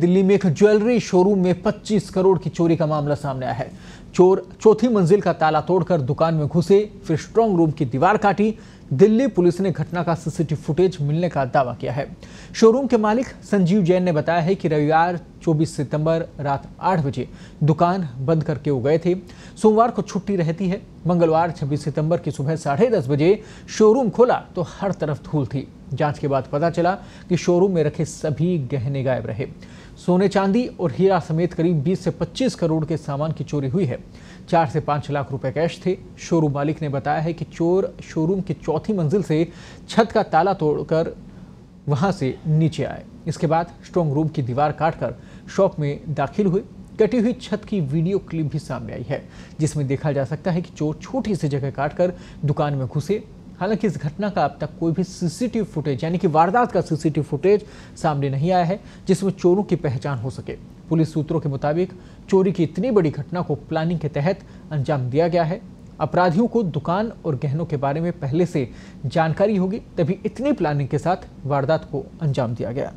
दिल्ली में एक jewellery showroom में 25 करोड़ की चोरी का मामला सामने आया है चोर चौथी मंजिल का ताला तोड़कर दुकान में घुसे फिर स्ट्रांग रूम की दीवार काटी दिल्ली पुलिस ने घटना का सीसीटीवी फुटेज मिलने का दावा किया है शोरूम के मालिक संजीव जैन ने बताया है कि रविवार 24 सितंबर रात 8 बजे दुकान बंद करके वो गए थे सोमवार को छुट्टी रहती है मंगलवार छब्बीस सितंबर की सुबह साढ़े बजे शोरूम खोला तो हर तरफ धूल थी जांच के बाद पता चला कि शोरूम में रखे सभी गहने गायब रहे सोने चांदी और हीरा समेत करीब 20 से 25 करोड़ के सामान की चोरी हुई है चार से पांच लाख रुपए कैश थे शोरूम मालिक ने बताया है कि चोर शोरूम की चौथी मंजिल से छत का ताला तोड़कर वहां से नीचे आए इसके बाद स्ट्रॉन्ग रूम की दीवार काटकर शॉप में दाखिल हुए कटी हुई छत की वीडियो क्लिप भी सामने आई है जिसमें देखा जा सकता है कि चोर छोटी सी जगह काटकर दुकान में घुसे हालांकि इस घटना का अब तक कोई भी सीसीटीवी फुटेज यानी कि वारदात का सीसीटीवी फुटेज सामने नहीं आया है जिसमें चोरों की पहचान हो सके पुलिस सूत्रों के मुताबिक चोरी की इतनी बड़ी घटना को प्लानिंग के तहत अंजाम दिया गया है अपराधियों को दुकान और गहनों के बारे में पहले से जानकारी होगी तभी इतनी प्लानिंग के साथ वारदात को अंजाम दिया गया